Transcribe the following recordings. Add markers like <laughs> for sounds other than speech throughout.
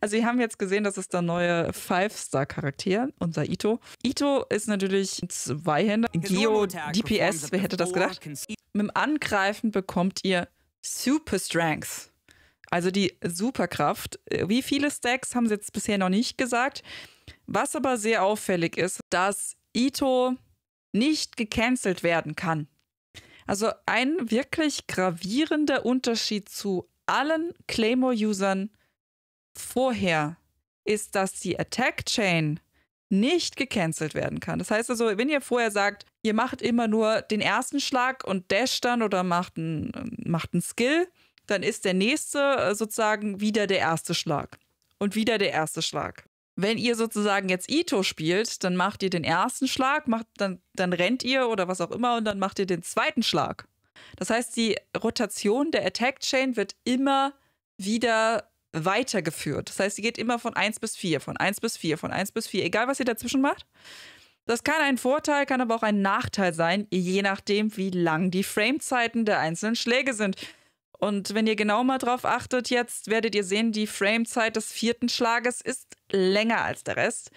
Also, wir haben jetzt gesehen, das ist der neue Five-Star-Charakter, unser Ito. Ito ist natürlich ein Zweihänder. Geo DPS, wer hätte das gedacht? Mit dem Angreifen bekommt ihr Super Strength. Also die Superkraft. Wie viele Stacks haben sie jetzt bisher noch nicht gesagt. Was aber sehr auffällig ist, dass Ito nicht gecancelt werden kann. Also ein wirklich gravierender Unterschied zu allen Claymore-Usern vorher ist, dass die Attack-Chain nicht gecancelt werden kann. Das heißt also, wenn ihr vorher sagt, ihr macht immer nur den ersten Schlag und dasht dann oder macht einen macht ein Skill, dann ist der nächste äh, sozusagen wieder der erste Schlag. Und wieder der erste Schlag. Wenn ihr sozusagen jetzt Ito spielt, dann macht ihr den ersten Schlag, macht, dann, dann rennt ihr oder was auch immer und dann macht ihr den zweiten Schlag. Das heißt, die Rotation der Attack Chain wird immer wieder weitergeführt. Das heißt, sie geht immer von 1 bis 4, von 1 bis 4, von 1 bis 4, egal was ihr dazwischen macht. Das kann ein Vorteil, kann aber auch ein Nachteil sein, je nachdem, wie lang die Framezeiten der einzelnen Schläge sind. Und wenn ihr genau mal drauf achtet, jetzt werdet ihr sehen, die Framezeit des vierten Schlages ist länger als der Rest.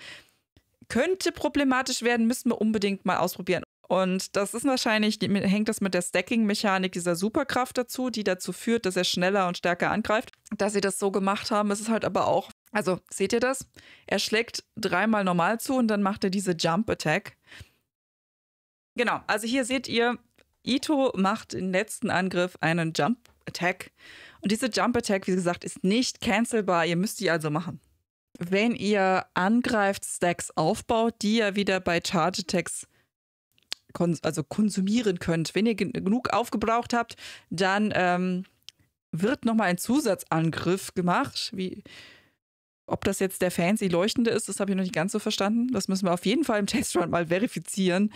Könnte problematisch werden, müssen wir unbedingt mal ausprobieren. Und das ist wahrscheinlich, hängt das mit der Stacking-Mechanik dieser Superkraft dazu, die dazu führt, dass er schneller und stärker angreift. Dass sie das so gemacht haben, ist es halt aber auch, also seht ihr das? Er schlägt dreimal normal zu und dann macht er diese Jump-Attack. Genau, also hier seht ihr, Ito macht im letzten Angriff einen Jump-Attack. Und diese Jump-Attack, wie gesagt, ist nicht cancelbar. Ihr müsst die also machen. Wenn ihr angreift, Stacks aufbaut, die ihr wieder bei Charge-Attacks kons also konsumieren könnt. Wenn ihr gen genug aufgebraucht habt, dann ähm, wird nochmal ein Zusatzangriff gemacht. Wie, ob das jetzt der fancy leuchtende ist, das habe ich noch nicht ganz so verstanden. Das müssen wir auf jeden Fall im Testrun mal verifizieren.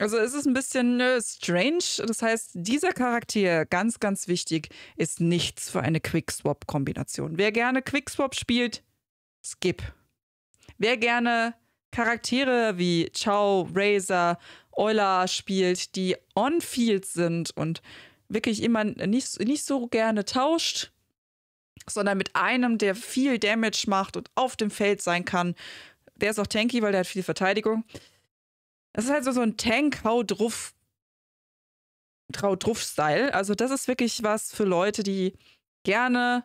Also es ist ein bisschen äh, strange. Das heißt, dieser Charakter, ganz, ganz wichtig, ist nichts für eine Quickswap-Kombination. Wer gerne Quickswap spielt, skip. Wer gerne Charaktere wie Chow, Razor, Euler spielt, die on-field sind und wirklich immer nicht, nicht so gerne tauscht, sondern mit einem, der viel Damage macht und auf dem Feld sein kann. Der ist auch tanky, weil der hat viel Verteidigung. Das ist halt so, ein Tank, hau drauf, trau drauf Style. Also das ist wirklich was für Leute, die gerne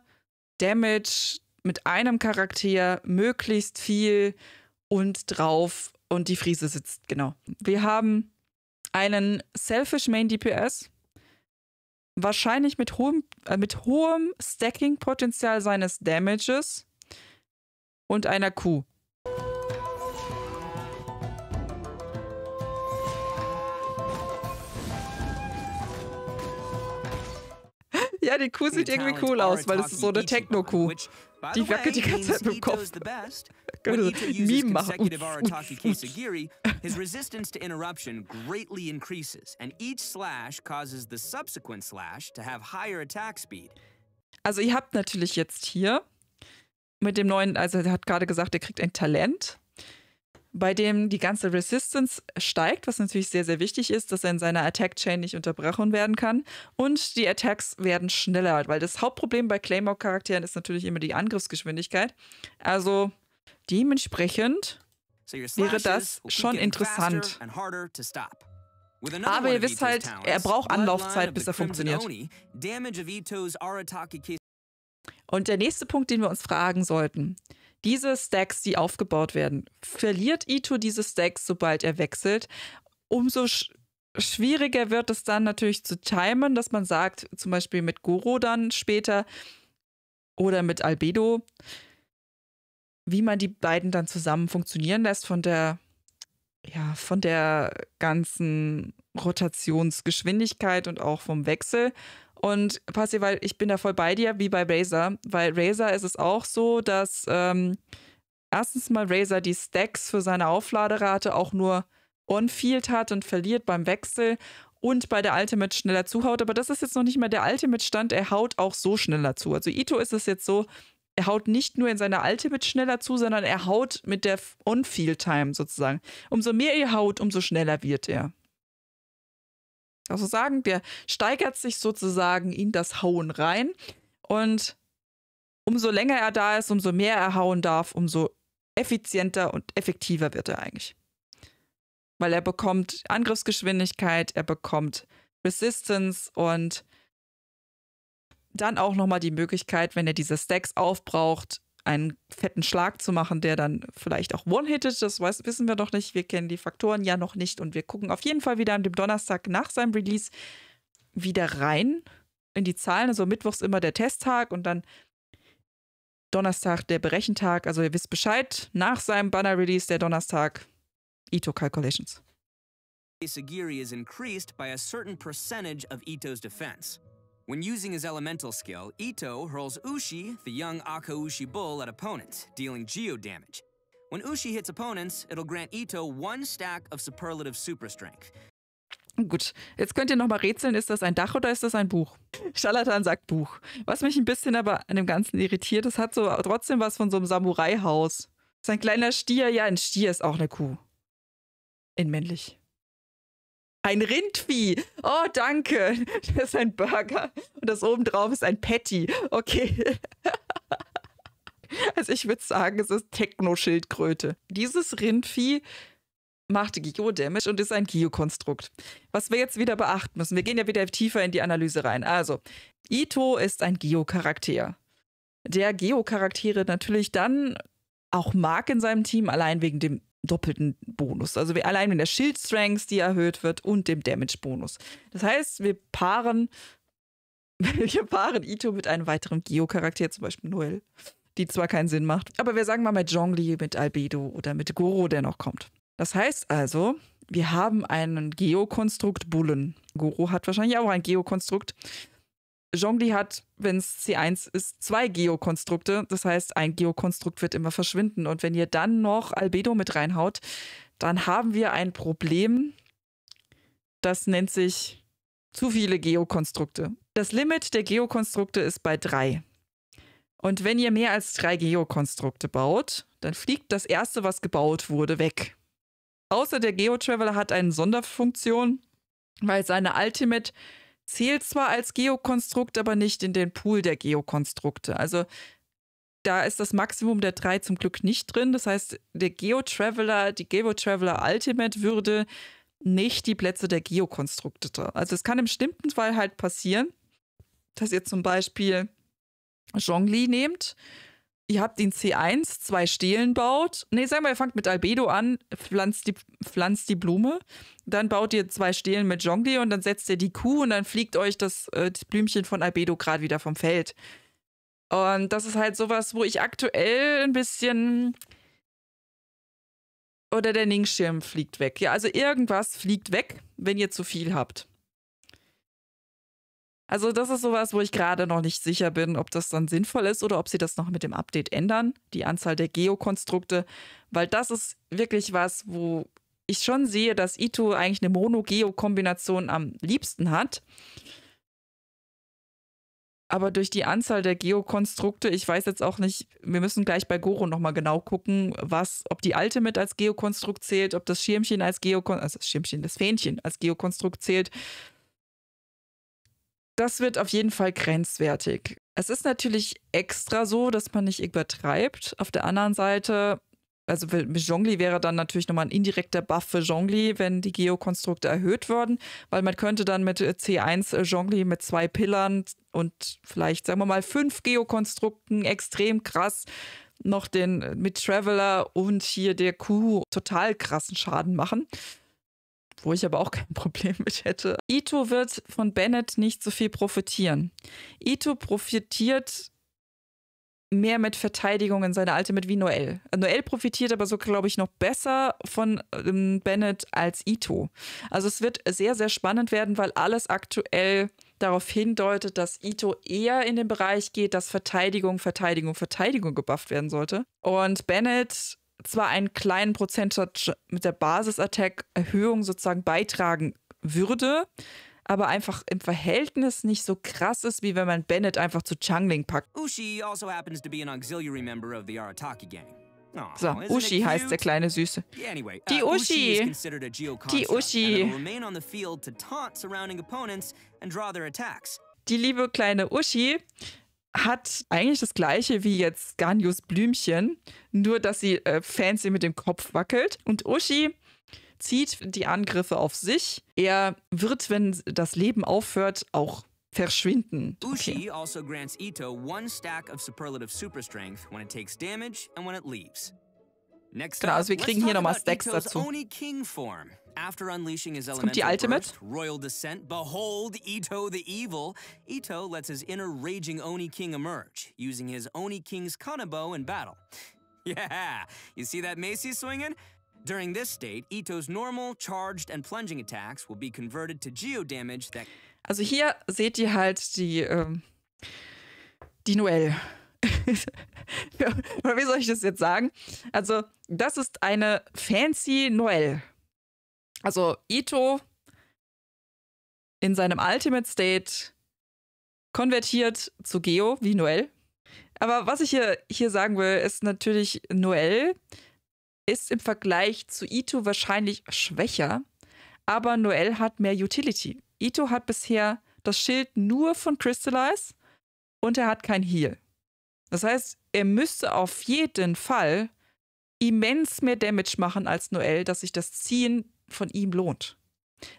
Damage mit einem Charakter möglichst viel und drauf und die Friese sitzt, genau. Wir haben einen Selfish Main DPS, wahrscheinlich mit hohem, äh, mit hohem Stacking-Potenzial seines Damages und einer Kuh. <laughs> Ja, die Kuh sieht irgendwie cool aus, weil es ist so eine Techno-Kuh. Die wackelt die ganze Zeit mit dem Kopf. Also, e his resistance to interruption greatly increases, and each slash causes the subsequent slash to have higher attack speed. Also ihr habt natürlich jetzt hier mit dem neuen, also er hat gerade gesagt, er kriegt ein Talent, bei dem die ganze Resistance steigt, was natürlich sehr, sehr wichtig ist, dass er in seiner Attack Chain nicht unterbrochen werden kann. Und die Attacks werden schneller, weil das Hauptproblem bei Claymore-Charakteren ist natürlich immer die Angriffsgeschwindigkeit. Also Dementsprechend wäre das schon interessant. Aber ihr wisst halt, er braucht Anlaufzeit, bis er funktioniert. Und der nächste Punkt, den wir uns fragen sollten. Diese Stacks, die aufgebaut werden, verliert Ito diese Stacks, sobald er wechselt? Umso sch schwieriger wird es dann natürlich zu timen, dass man sagt, zum Beispiel mit Goro dann später oder mit Albedo, wie man die beiden dann zusammen funktionieren lässt von der, ja, von der ganzen Rotationsgeschwindigkeit und auch vom Wechsel. Und Passi, weil ich bin da voll bei dir, wie bei Razer, weil Razer ist es auch so, dass ähm, erstens mal Razer die Stacks für seine Aufladerate auch nur on-field hat und verliert beim Wechsel und bei der Ultimate schneller zuhaut. Aber das ist jetzt noch nicht mal der Ultimate-Stand. Er haut auch so schneller zu. Also Ito ist es jetzt so, er haut nicht nur in seiner Ultimate schneller zu, sondern er haut mit der On-Field-Time sozusagen. Umso mehr ihr haut, umso schneller wird er. Also sagen, der steigert sich sozusagen in das Hauen rein und umso länger er da ist, umso mehr er hauen darf, umso effizienter und effektiver wird er eigentlich. Weil er bekommt Angriffsgeschwindigkeit, er bekommt Resistance und dann auch nochmal die Möglichkeit, wenn er diese Stacks aufbraucht, einen fetten Schlag zu machen, der dann vielleicht auch one-hitted, das weiß, wissen wir noch nicht. Wir kennen die Faktoren ja noch nicht und wir gucken auf jeden Fall wieder an dem Donnerstag nach seinem Release wieder rein in die Zahlen. Also Mittwochs immer der Testtag und dann Donnerstag der Berechentag. Also ihr wisst Bescheid, nach seinem Banner-Release der Donnerstag Ito Calculations. Sagiri is increased by a certain percentage of Ito's defense. When using his elemental skill, Ito hurls Ushi, the young Akaushi bull, at opponents, dealing geo damage. When Ushi hits opponents, it'll grant Ito one stack of superlative super strength. Gut, jetzt könnt ihr nochmal rätseln, ist das ein Dach oder ist das ein Buch? Charlatan sagt Buch. Was mich ein bisschen aber an dem Ganzen irritiert, es hat so trotzdem was von so einem Samurai-Haus. Sein kleiner Stier, ja, ein Stier ist auch eine Kuh. In männlich. Ein Rindvieh. Oh, danke. <laughs> Das ist ein Burger. Und das obendrauf ist ein Patty. Okay. <laughs> Also ich würde sagen, es ist Techno-Schildkröte. Dieses Rindvieh macht Geo-Damage und ist ein Geo-Konstrukt. Was wir jetzt wieder beachten müssen, wir gehen ja wieder tiefer in die Analyse rein. Also, Ito ist ein Geo-Charakter. Der Geo-Charaktere natürlich dann auch mag in seinem Team, allein wegen dem doppelten Bonus. Also wir, allein mit der Shield Strength, die erhöht wird, und dem Damage Bonus. Das heißt, wir paaren, <laughs> wir paaren Ito mit einem weiteren Geo-Charakter, zum Beispiel Noel, die zwar keinen Sinn macht, aber wir sagen mal mit Zhongli, mit Albedo oder mit Goro, der noch kommt. Das heißt also, wir haben einen Geokonstrukt Bullen. Goro hat wahrscheinlich auch ein Geokonstrukt. konstrukt Jongli hat, wenn es C1 ist, zwei Geokonstrukte. Das heißt, ein Geokonstrukt wird immer verschwinden. Und wenn ihr dann noch Albedo mit reinhaut, dann haben wir ein Problem. Das nennt sich zu viele Geokonstrukte. Das Limit der Geokonstrukte ist bei drei. Und wenn ihr mehr als drei Geokonstrukte baut, dann fliegt das erste, was gebaut wurde, weg. Außer der Geo-Traveler hat eine Sonderfunktion, weil seine Ultimate zählt zwar als Geokonstrukt, aber nicht in den Pool der Geokonstrukte. Also da ist das Maximum der drei zum Glück nicht drin. Das heißt, der Geo-Traveler, die Geo-Traveler Ultimate würde nicht die Plätze der Geokonstrukte. Da. Also es kann im bestimmten Fall halt passieren, dass ihr zum Beispiel Zhongli nehmt ihr habt den C1, zwei Stelen baut. Nee, sagen wir, ihr fangt mit Albedo an, pflanzt die, pflanzt die Blume. Dann baut ihr zwei Stelen mit Jongli und dann setzt ihr die Kuh und dann fliegt euch das, äh, das Blümchen von Albedo gerade wieder vom Feld. Und das ist halt sowas, wo ich aktuell ein bisschen. Oder der Ningschirm fliegt weg. Ja, also irgendwas fliegt weg, wenn ihr zu viel habt. Also das ist sowas, wo ich gerade noch nicht sicher bin, ob das dann sinnvoll ist oder ob sie das noch mit dem Update ändern, die Anzahl der Geokonstrukte, weil das ist wirklich was, wo ich schon sehe, dass Ito eigentlich eine Mono-Geo-Kombination am liebsten hat. Aber durch die Anzahl der Geokonstrukte, ich weiß jetzt auch nicht, wir müssen gleich bei Goro nochmal genau gucken, was, ob die Alte mit als Geokonstrukt zählt, ob das Schirmchen als Geokonstrukt, also das Schirmchen, das Fähnchen als Geokonstrukt zählt. Das wird auf jeden Fall grenzwertig. Es ist natürlich extra so, dass man nicht übertreibt. Auf der anderen Seite, also Jongli wäre dann natürlich nochmal ein indirekter Buff für Jongli, wenn die Geokonstrukte erhöht würden, weil man könnte dann mit äh, C1 Jongli äh, mit zwei Pillern und vielleicht, sagen wir mal, fünf Geokonstrukten extrem krass noch den äh, mit Traveler und hier der Kuh total krassen Schaden machen wo ich aber auch <laughs> kein Problem mit hätte. Ito wird von Bennett nicht so viel profitieren. Ito profitiert mehr mit Verteidigung in seiner Ultimate wie Noel. Noel profitiert aber so, glaube ich, noch besser von ähm, Bennett als Ito. Also es wird sehr, sehr spannend werden, weil alles aktuell darauf hindeutet, dass Ito eher in den Bereich geht, dass Verteidigung, Verteidigung, Verteidigung gebufft werden sollte. Und Bennett zwar einen kleinen Prozentsatz mit der Basis-Attack-Erhöhung sozusagen beitragen würde, aber einfach im Verhältnis nicht so krass ist, wie wenn man Bennett einfach zu Changling packt. Ushi also happens to be an auxiliary member of the Arataki gang. So, Ushi heißt der kleine Süße. Uh, Die Ushi! Die Ushi! Die liebe kleine Ushi hat eigentlich das gleiche wie jetzt Ganius Blümchen, nur dass sie äh, fancy mit dem Kopf wackelt. Und Uschi zieht die Angriffe auf sich. Er wird, wenn das Leben aufhört, auch verschwinden. Okay. Ushi also grants Ito one stack of superlative super strength when it takes damage and when it leaves. Genau, also wir kriegen hier nochmal Stacks dazu. After unleashing his elemental die Ultimate. Burst, royal descent, behold Ito the evil. Ito lets his inner raging Oni King emerge, using his Oni King's Kanabo in battle. <laughs> Yeah, you see that Macy swinging? During this state, Ito's normal, charged and plunging attacks will be converted to geo damage that Also hier seht ihr halt die ähm, die Noelle. <laughs> wie soll ich das jetzt sagen? Also das ist eine Fancy Noelle. Also Ito in seinem Ultimate State konvertiert zu Geo wie Noelle. Aber was ich hier, hier sagen will, ist natürlich, Noelle ist im Vergleich zu Ito wahrscheinlich schwächer, aber Noelle hat mehr Utility. Ito hat bisher das Schild nur von Crystallize und er hat kein Heal. Das heißt, er müsste auf jeden Fall immens mehr Damage machen als Noel, dass sich das Ziehen von ihm lohnt.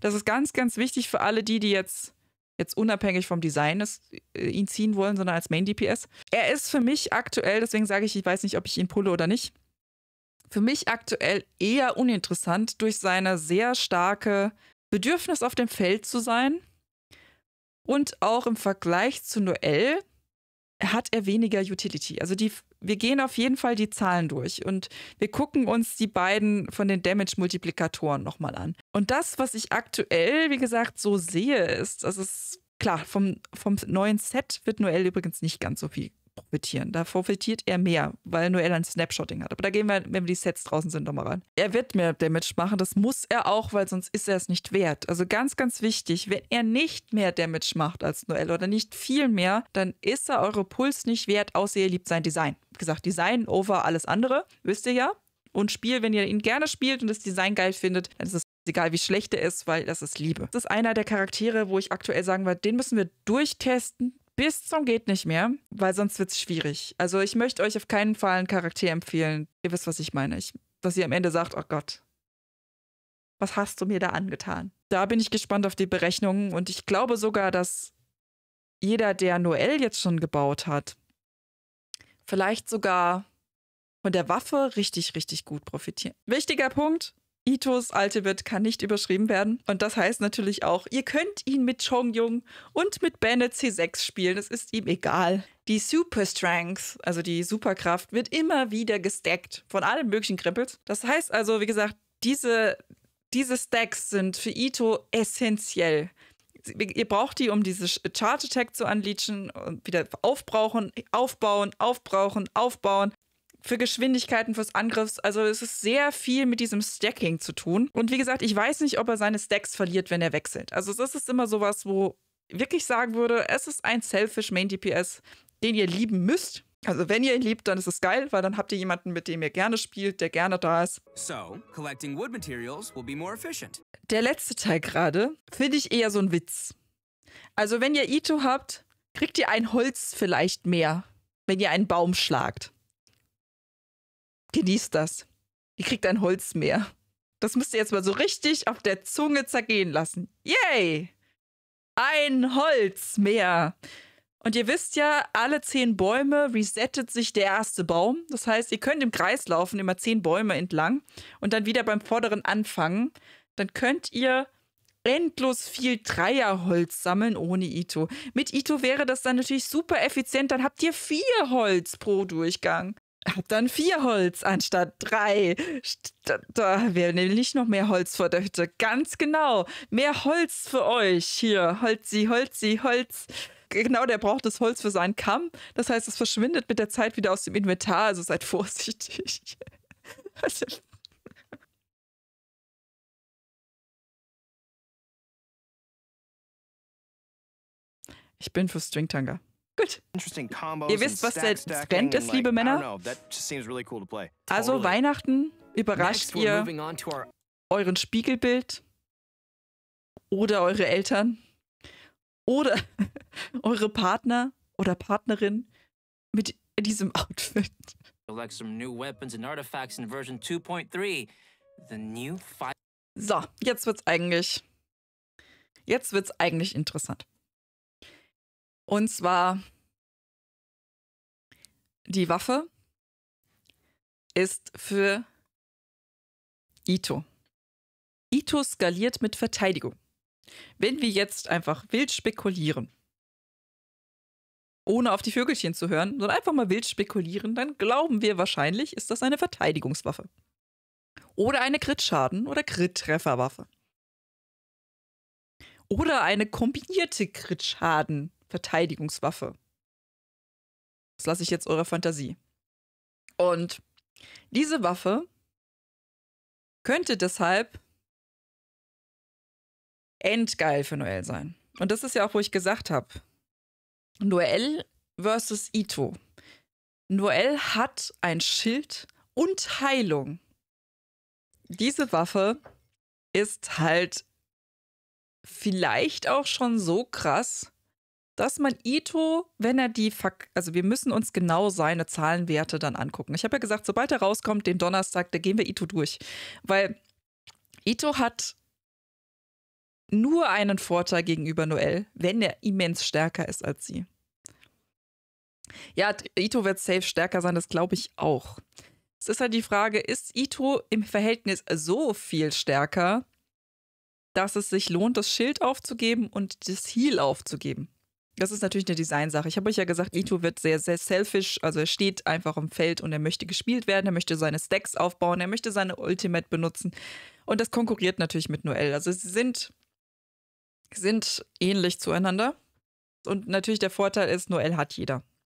Das ist ganz, ganz wichtig für alle die, die jetzt, jetzt unabhängig vom Design ist, äh, ihn ziehen wollen, sondern als Main-DPS. Er ist für mich aktuell, deswegen sage ich, ich weiß nicht, ob ich ihn pulle oder nicht, für mich aktuell eher uninteressant durch seine sehr starke Bedürfnis auf dem Feld zu sein. Und auch im Vergleich zu Noel hat er weniger Utility. Also die wir gehen auf jeden Fall die Zahlen durch und wir gucken uns die beiden von den Damage-Multiplikatoren nochmal an. Und das, was ich aktuell, wie gesagt, so sehe, ist, dass es klar, vom, vom neuen Set wird Noel übrigens nicht ganz so viel profitieren. Da profitiert er mehr, weil Noel ein Snapshotting hat. Aber da gehen wir, wenn wir die Sets draußen sind, nochmal ran. Er wird mehr Damage machen. Das muss er auch, weil sonst ist er es nicht wert. Also ganz, ganz wichtig, wenn er nicht mehr Damage macht als Noel oder nicht viel mehr, dann ist er eure Puls nicht wert, außer ihr liebt sein Design gesagt, Design over alles andere, wisst ihr ja. Und Spiel, wenn ihr ihn gerne spielt und das Design geil findet, dann ist es egal wie schlecht er ist, weil das ist Liebe. Das ist einer der Charaktere, wo ich aktuell sagen würde, den müssen wir durchtesten, bis zum geht nicht mehr, weil sonst wird es schwierig. Also ich möchte euch auf keinen Fall einen Charakter empfehlen. Ihr wisst, was ich meine. Ich, dass ihr am Ende sagt, oh Gott, was hast du mir da angetan? Da bin ich gespannt auf die Berechnungen und ich glaube sogar, dass jeder, der Noel jetzt schon gebaut hat, vielleicht sogar von der Waffe richtig, richtig gut profitieren. Wichtiger Punkt. Itos alte Ultimate kann nicht überschrieben werden. Und das heißt natürlich auch, ihr könnt ihn mit Chongyung und mit Bennett C6 spielen. Es ist ihm egal. Die Super Strength, also die Superkraft, wird immer wieder gestackt von allen möglichen Krippels. Das heißt also, wie gesagt, diese, diese Stacks sind für Ito essentiell ihr braucht die, um diese Charge Attack zu unleashen und wieder aufbrauchen, aufbauen, aufbrauchen, aufbauen. Für Geschwindigkeiten fürs Angriffs. Also es ist sehr viel mit diesem Stacking zu tun. Und wie gesagt, ich weiß nicht, ob er seine Stacks verliert, wenn er wechselt. Also das ist immer sowas, wo wirklich sagen würde, es ist ein Selfish Main DPS, den ihr lieben müsst, also wenn ihr ihn liebt, dann ist es geil, weil dann habt ihr jemanden, mit dem ihr gerne spielt, der gerne da ist. So, collecting wood materials will be more efficient. Der letzte Teil gerade finde ich eher so ein Witz. Also wenn ihr Ito habt, kriegt ihr ein Holz vielleicht mehr, wenn ihr einen Baum schlagt. Genießt das. Ihr kriegt ein Holz mehr. Das müsst ihr jetzt mal so richtig auf der Zunge zergehen lassen. Yay! Ein Holz mehr. Und ihr wisst ja, alle zehn Bäume resettet sich der erste Baum. Das heißt, ihr könnt im Kreis laufen, immer zehn Bäume entlang und dann wieder beim vorderen anfangen. Dann könnt ihr endlos viel Dreierholz sammeln ohne Ito. Mit Ito wäre das dann natürlich super effizient. Dann habt ihr vier Holz pro Durchgang. Habt dann vier Holz anstatt drei. Da wäre nämlich noch mehr Holz vor der Hütte. Ganz genau. Mehr Holz für euch. Hier, Holzi, Holzi, Holz genau, der braucht das Holz für seinen Kamm. Das heißt, es verschwindet mit der Zeit wieder aus dem Inventar, also seid vorsichtig. <laughs> ich bin für Stringtanger. Gut. Ihr wisst, was der Trend ist, liebe Männer. Also Weihnachten überrascht ihr euren Spiegelbild oder eure Eltern oder <laughs> eure Partner oder Partnerin mit diesem Outfit. So, jetzt wird's eigentlich. Jetzt wird's eigentlich interessant. Und zwar die Waffe ist für Ito. Ito skaliert mit Verteidigung. Wenn wir jetzt einfach wild spekulieren, ohne auf die Vögelchen zu hören, sondern einfach mal wild spekulieren, dann glauben wir wahrscheinlich, ist das eine Verteidigungswaffe. Oder eine Grit-Schaden- oder Grit-Trefferwaffe. Oder eine kombinierte schaden verteidigungswaffe Das lasse ich jetzt eurer Fantasie. Und diese Waffe könnte deshalb endgeil für Noel sein. Und das ist ja auch, wo ich gesagt habe: Noel versus Ito. Noel hat ein Schild und Heilung. Diese Waffe ist halt vielleicht auch schon so krass, dass man Ito, wenn er die, also wir müssen uns genau seine Zahlenwerte dann angucken. Ich habe ja gesagt, sobald er rauskommt, den Donnerstag, da gehen wir Ito durch. Weil Ito hat nur einen Vorteil gegenüber Noel, wenn er immens stärker ist als sie. Ja, Ito wird safe stärker sein, das glaube ich auch. Es ist halt die Frage, ist Ito im Verhältnis so viel stärker, dass es sich lohnt, das Schild aufzugeben und das Heal aufzugeben? Das ist natürlich eine Designsache. Ich habe euch ja gesagt, Ito wird sehr, sehr selfish. Also er steht einfach im Feld und er möchte gespielt werden, er möchte seine Stacks aufbauen, er möchte seine Ultimate benutzen. Und das konkurriert natürlich mit Noel. Also sie sind sind ähnlich zueinander. Und natürlich der Vorteil ist, Noel hat jeder.